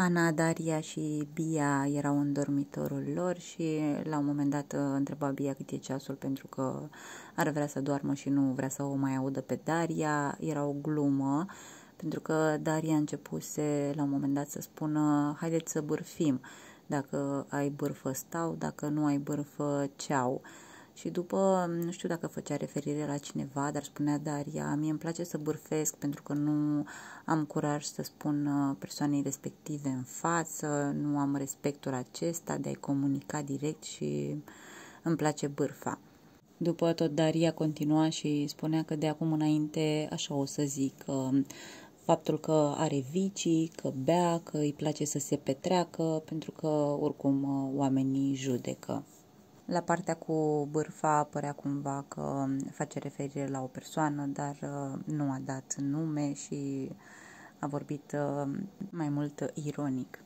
Ana, Daria și Bia erau în dormitorul lor și la un moment dat întreba Bia cât e ceasul pentru că ar vrea să doarmă și nu vrea să o mai audă pe Daria. Era o glumă pentru că Daria începuse la un moment dat să spună haideți să bârfim, dacă ai bârfă stau, dacă nu ai bârfă ceau. Uh, și după, nu știu dacă făcea referire la cineva, dar spunea Daria, mie îmi place să bârfesc pentru că nu am curaj să spun uh, persoanei respective în față, nu am respectul acesta de a-i comunica direct și îmi place bârfa. După tot, Daria continua și spunea că de acum înainte, așa o să zic, uh, faptul că are vicii, că bea, că îi place să se petreacă, pentru că oricum uh, oamenii judecă. La partea cu bârfa părea cumva că face referire la o persoană, dar uh, nu a dat nume și a vorbit uh, mai mult ironic.